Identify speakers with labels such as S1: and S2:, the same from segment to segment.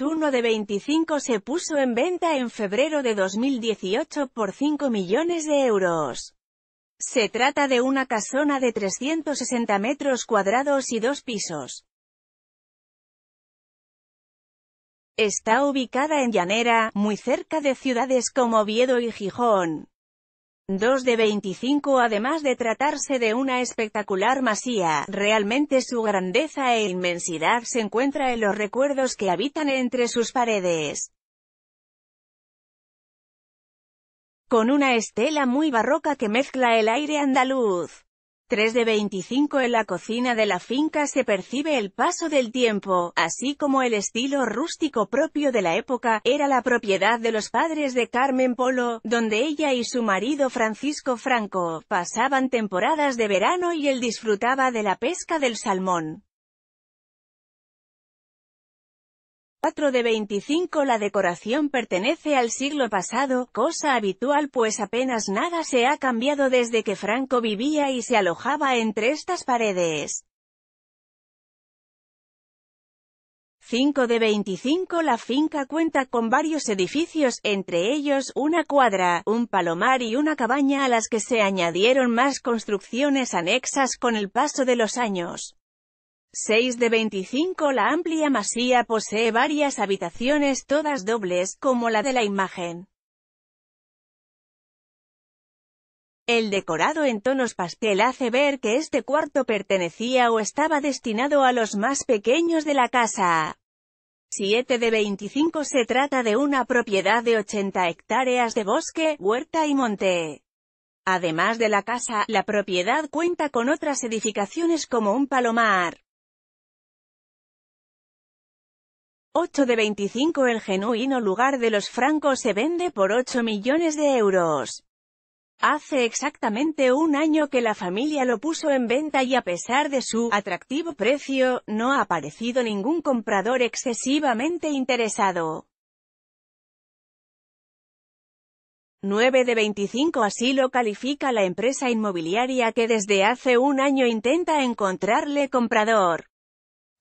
S1: 1 de 25 se puso en venta en febrero de 2018 por 5 millones de euros. Se trata de una casona de 360 metros cuadrados y dos pisos. Está ubicada en Llanera, muy cerca de ciudades como Oviedo y Gijón. 2 de 25 además de tratarse de una espectacular masía, realmente su grandeza e inmensidad se encuentra en los recuerdos que habitan entre sus paredes. Con una estela muy barroca que mezcla el aire andaluz. 3 de 25 En la cocina de la finca se percibe el paso del tiempo, así como el estilo rústico propio de la época, era la propiedad de los padres de Carmen Polo, donde ella y su marido Francisco Franco, pasaban temporadas de verano y él disfrutaba de la pesca del salmón. 4 de 25 La decoración pertenece al siglo pasado, cosa habitual pues apenas nada se ha cambiado desde que Franco vivía y se alojaba entre estas paredes. 5 de 25 La finca cuenta con varios edificios, entre ellos una cuadra, un palomar y una cabaña a las que se añadieron más construcciones anexas con el paso de los años. 6 de 25 La amplia masía posee varias habitaciones todas dobles, como la de la imagen. El decorado en tonos pastel hace ver que este cuarto pertenecía o estaba destinado a los más pequeños de la casa. 7 de 25 Se trata de una propiedad de 80 hectáreas de bosque, huerta y monte. Además de la casa, la propiedad cuenta con otras edificaciones como un palomar, 8 de 25 El genuino lugar de los francos se vende por 8 millones de euros. Hace exactamente un año que la familia lo puso en venta y a pesar de su atractivo precio, no ha aparecido ningún comprador excesivamente interesado. 9 de 25 así lo califica la empresa inmobiliaria que desde hace un año intenta encontrarle comprador.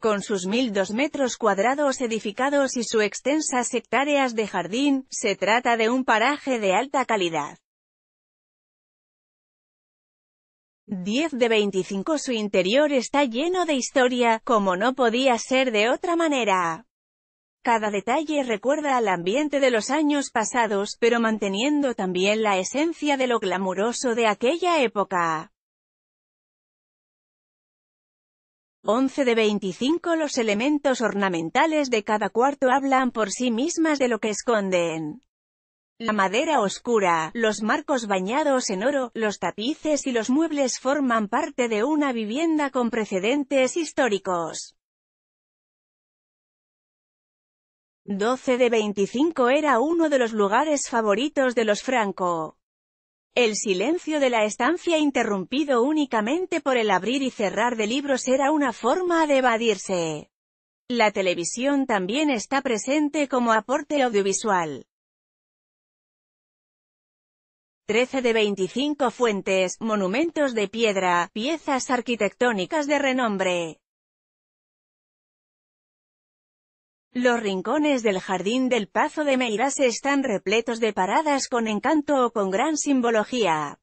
S1: Con sus 1.002 metros cuadrados edificados y sus extensas hectáreas de jardín, se trata de un paraje de alta calidad. 10 de 25 Su interior está lleno de historia, como no podía ser de otra manera. Cada detalle recuerda al ambiente de los años pasados, pero manteniendo también la esencia de lo glamuroso de aquella época. 11 de 25 Los elementos ornamentales de cada cuarto hablan por sí mismas de lo que esconden. La madera oscura, los marcos bañados en oro, los tapices y los muebles forman parte de una vivienda con precedentes históricos. 12 de 25 era uno de los lugares favoritos de los Franco. El silencio de la estancia interrumpido únicamente por el abrir y cerrar de libros era una forma de evadirse. La televisión también está presente como aporte audiovisual. 13 de 25 fuentes, monumentos de piedra, piezas arquitectónicas de renombre. Los rincones del jardín del Pazo de Meirás están repletos de paradas con encanto o con gran simbología.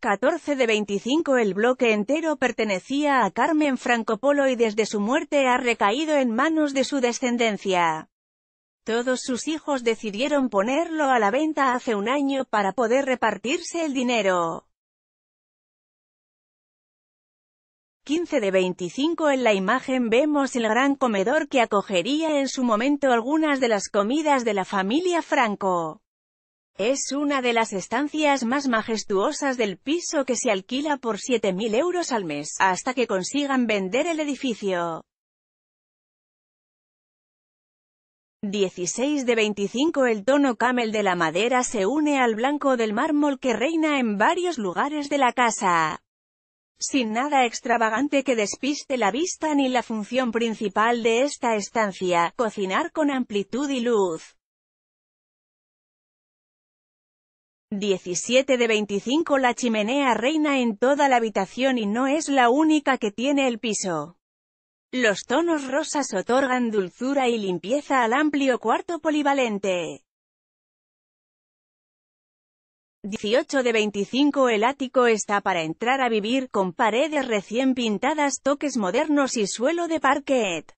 S1: 14 de 25 El bloque entero pertenecía a Carmen Francopolo y desde su muerte ha recaído en manos de su descendencia. Todos sus hijos decidieron ponerlo a la venta hace un año para poder repartirse el dinero. 15 de 25 En la imagen vemos el gran comedor que acogería en su momento algunas de las comidas de la familia Franco. Es una de las estancias más majestuosas del piso que se alquila por 7.000 euros al mes, hasta que consigan vender el edificio. 16 de 25 El tono camel de la madera se une al blanco del mármol que reina en varios lugares de la casa sin nada extravagante que despiste la vista ni la función principal de esta estancia, cocinar con amplitud y luz. 17 de 25 La chimenea reina en toda la habitación y no es la única que tiene el piso. Los tonos rosas otorgan dulzura y limpieza al amplio cuarto polivalente. 18 de 25 El ático está para entrar a vivir, con paredes recién pintadas, toques modernos y suelo de parquet.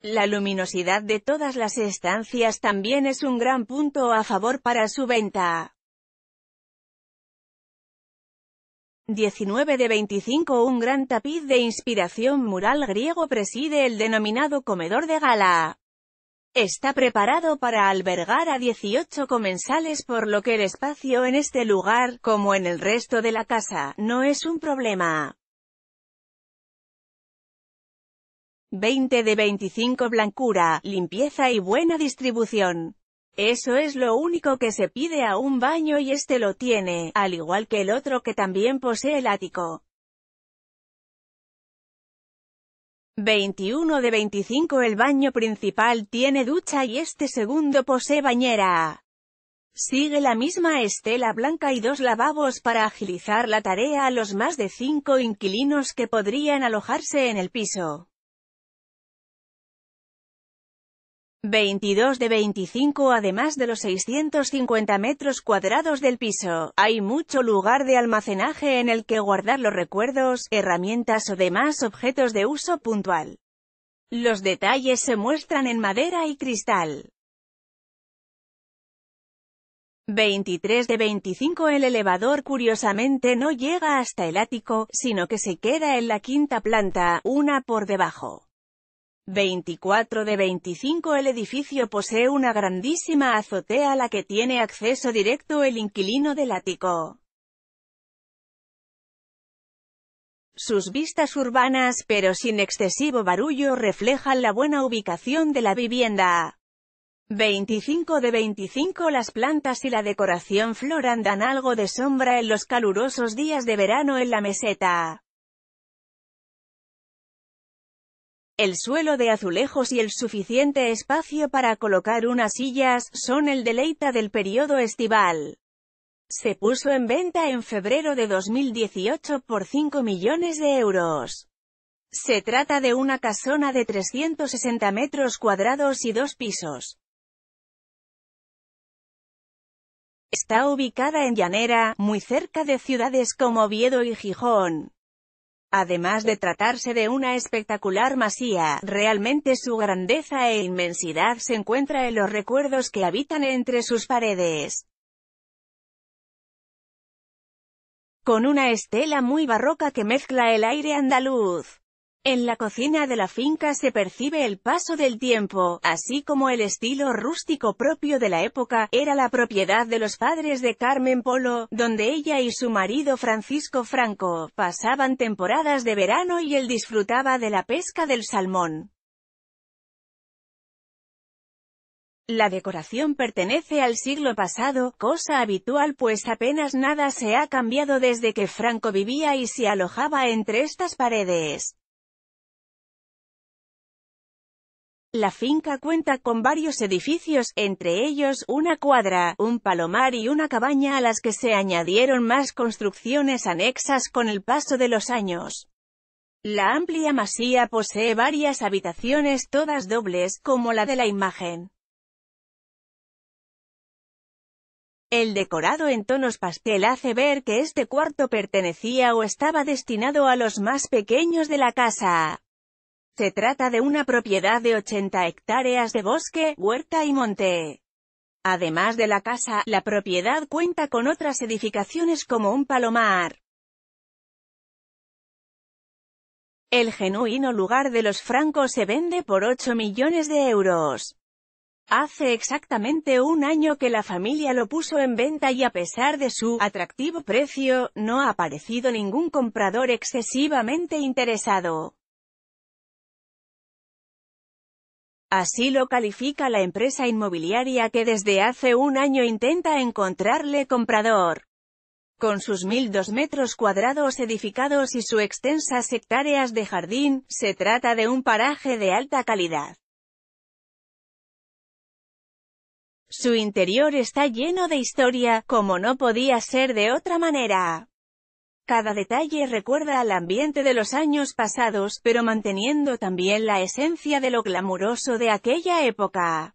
S1: La luminosidad de todas las estancias también es un gran punto a favor para su venta. 19 de 25 Un gran tapiz de inspiración mural griego preside el denominado comedor de gala. Está preparado para albergar a 18 comensales por lo que el espacio en este lugar, como en el resto de la casa, no es un problema. 20 de 25 blancura, limpieza y buena distribución. Eso es lo único que se pide a un baño y este lo tiene, al igual que el otro que también posee el ático. 21 de 25 El baño principal tiene ducha y este segundo posee bañera. Sigue la misma estela blanca y dos lavabos para agilizar la tarea a los más de cinco inquilinos que podrían alojarse en el piso. 22 de 25 Además de los 650 metros cuadrados del piso, hay mucho lugar de almacenaje en el que guardar los recuerdos, herramientas o demás objetos de uso puntual. Los detalles se muestran en madera y cristal. 23 de 25 El elevador curiosamente no llega hasta el ático, sino que se queda en la quinta planta, una por debajo. 24 de 25 El edificio posee una grandísima azotea a la que tiene acceso directo el inquilino del ático. Sus vistas urbanas, pero sin excesivo barullo, reflejan la buena ubicación de la vivienda. 25 de 25 Las plantas y la decoración floran dan algo de sombra en los calurosos días de verano en la meseta. El suelo de azulejos y el suficiente espacio para colocar unas sillas, son el deleita del periodo estival. Se puso en venta en febrero de 2018 por 5 millones de euros. Se trata de una casona de 360 metros cuadrados y dos pisos. Está ubicada en Llanera, muy cerca de ciudades como Oviedo y Gijón. Además de tratarse de una espectacular masía, realmente su grandeza e inmensidad se encuentra en los recuerdos que habitan entre sus paredes. Con una estela muy barroca que mezcla el aire andaluz, en la cocina de la finca se percibe el paso del tiempo, así como el estilo rústico propio de la época, era la propiedad de los padres de Carmen Polo, donde ella y su marido Francisco Franco, pasaban temporadas de verano y él disfrutaba de la pesca del salmón. La decoración pertenece al siglo pasado, cosa habitual pues apenas nada se ha cambiado desde que Franco vivía y se alojaba entre estas paredes. La finca cuenta con varios edificios, entre ellos una cuadra, un palomar y una cabaña a las que se añadieron más construcciones anexas con el paso de los años. La amplia masía posee varias habitaciones todas dobles, como la de la imagen. El decorado en tonos pastel hace ver que este cuarto pertenecía o estaba destinado a los más pequeños de la casa. Se trata de una propiedad de 80 hectáreas de bosque, huerta y monte. Además de la casa, la propiedad cuenta con otras edificaciones como un palomar. El genuino lugar de los francos se vende por 8 millones de euros. Hace exactamente un año que la familia lo puso en venta y a pesar de su atractivo precio, no ha aparecido ningún comprador excesivamente interesado. Así lo califica la empresa inmobiliaria que desde hace un año intenta encontrarle comprador. Con sus 1.002 metros cuadrados edificados y sus extensas hectáreas de jardín, se trata de un paraje de alta calidad. Su interior está lleno de historia, como no podía ser de otra manera. Cada detalle recuerda al ambiente de los años pasados, pero manteniendo también la esencia de lo glamuroso de aquella época.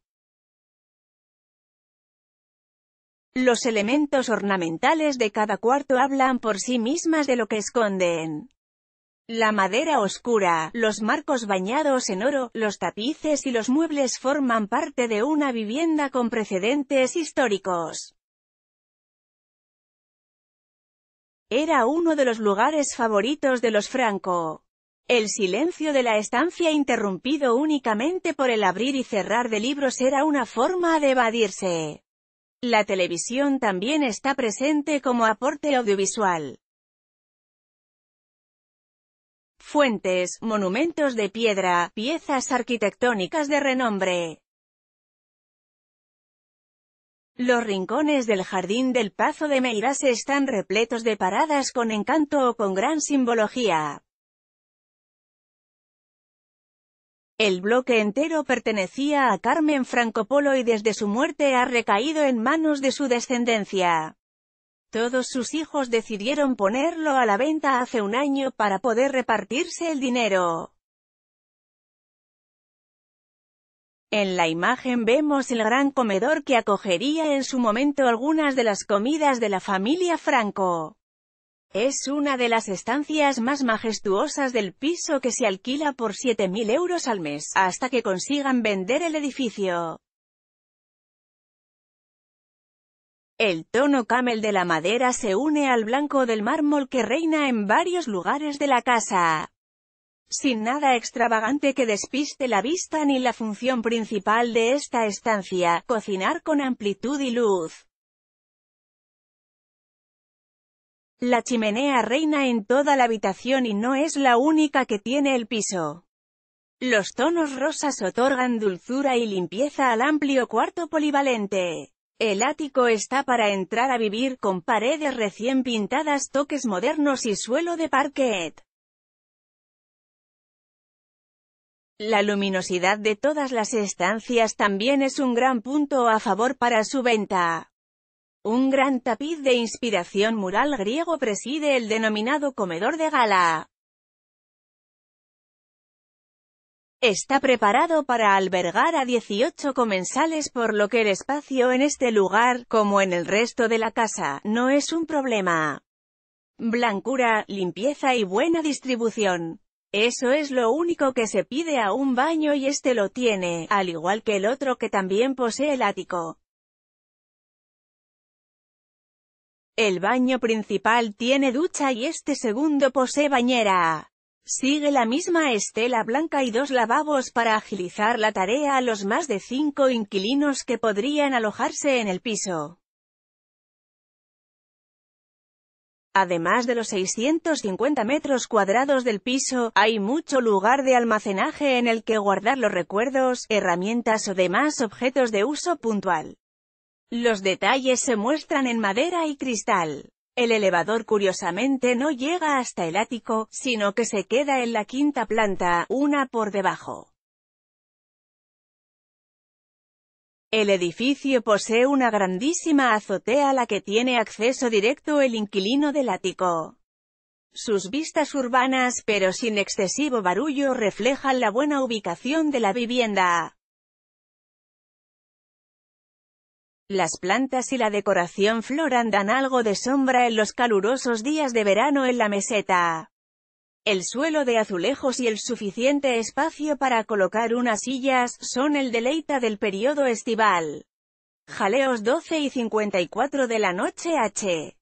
S1: Los elementos ornamentales de cada cuarto hablan por sí mismas de lo que esconden. La madera oscura, los marcos bañados en oro, los tapices y los muebles forman parte de una vivienda con precedentes históricos. Era uno de los lugares favoritos de los Franco. El silencio de la estancia interrumpido únicamente por el abrir y cerrar de libros era una forma de evadirse. La televisión también está presente como aporte audiovisual. Fuentes, monumentos de piedra, piezas arquitectónicas de renombre. Los rincones del jardín del Pazo de Meirás están repletos de paradas con encanto o con gran simbología. El bloque entero pertenecía a Carmen Francopolo y desde su muerte ha recaído en manos de su descendencia. Todos sus hijos decidieron ponerlo a la venta hace un año para poder repartirse el dinero. En la imagen vemos el gran comedor que acogería en su momento algunas de las comidas de la familia Franco. Es una de las estancias más majestuosas del piso que se alquila por 7.000 euros al mes, hasta que consigan vender el edificio. El tono camel de la madera se une al blanco del mármol que reina en varios lugares de la casa sin nada extravagante que despiste la vista ni la función principal de esta estancia, cocinar con amplitud y luz. La chimenea reina en toda la habitación y no es la única que tiene el piso. Los tonos rosas otorgan dulzura y limpieza al amplio cuarto polivalente. El ático está para entrar a vivir con paredes recién pintadas, toques modernos y suelo de parquet. La luminosidad de todas las estancias también es un gran punto a favor para su venta. Un gran tapiz de inspiración mural griego preside el denominado comedor de gala. Está preparado para albergar a 18 comensales por lo que el espacio en este lugar, como en el resto de la casa, no es un problema. Blancura, limpieza y buena distribución. Eso es lo único que se pide a un baño y este lo tiene, al igual que el otro que también posee el ático. El baño principal tiene ducha y este segundo posee bañera. Sigue la misma estela blanca y dos lavabos para agilizar la tarea a los más de cinco inquilinos que podrían alojarse en el piso. Además de los 650 metros cuadrados del piso, hay mucho lugar de almacenaje en el que guardar los recuerdos, herramientas o demás objetos de uso puntual. Los detalles se muestran en madera y cristal. El elevador curiosamente no llega hasta el ático, sino que se queda en la quinta planta, una por debajo. El edificio posee una grandísima azotea a la que tiene acceso directo el inquilino del ático. Sus vistas urbanas, pero sin excesivo barullo, reflejan la buena ubicación de la vivienda. Las plantas y la decoración floran dan algo de sombra en los calurosos días de verano en la meseta. El suelo de azulejos y el suficiente espacio para colocar unas sillas, son el deleita del periodo estival. Jaleos 12 y 54 de la noche H.